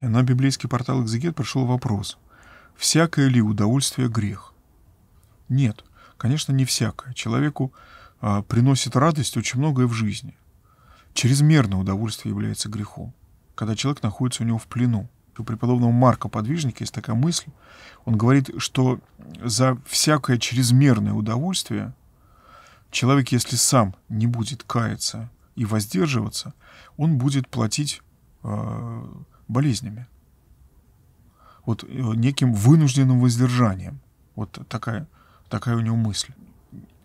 На библейский портал «Экзегет» пришел вопрос, всякое ли удовольствие грех? Нет, конечно, не всякое. Человеку а, приносит радость очень многое в жизни. Чрезмерное удовольствие является грехом, когда человек находится у него в плену. У преподобного Марка Подвижника есть такая мысль. Он говорит, что за всякое чрезмерное удовольствие человек, если сам не будет каяться и воздерживаться, он будет платить э, болезнями, вот э, неким вынужденным воздержанием. Вот такая, такая у него мысль.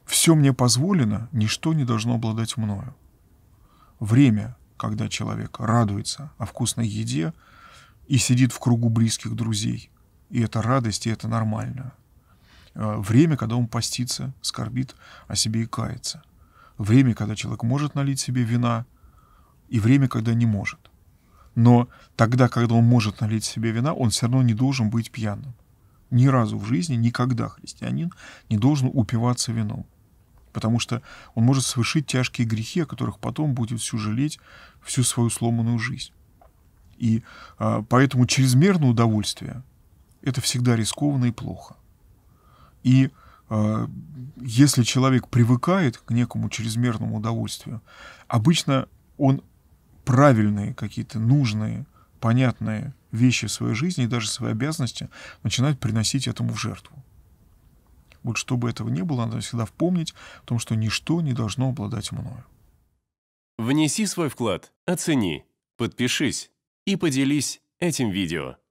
Все мне позволено, ничто не должно обладать мною. Время, когда человек радуется о вкусной еде и сидит в кругу близких друзей, и это радость, и это нормально. Э, время, когда он постится, скорбит о себе и кается. Время, когда человек может налить себе вина, и время, когда не может. Но тогда, когда он может налить себе вина, он все равно не должен быть пьяным. Ни разу в жизни, никогда христианин не должен упиваться вином. Потому что он может совершить тяжкие грехи, о которых потом будет всю жалеть всю свою сломанную жизнь. И а, поэтому чрезмерное удовольствие – это всегда рискованно и плохо. И а, если человек привыкает к некому чрезмерному удовольствию, обычно он правильные какие-то нужные, понятные вещи в своей жизни и даже свои обязанности начинать приносить этому в жертву. Вот чтобы этого не было, надо всегда вспомнить о том, что ничто не должно обладать мною. Внеси свой вклад, оцени, подпишись и поделись этим видео.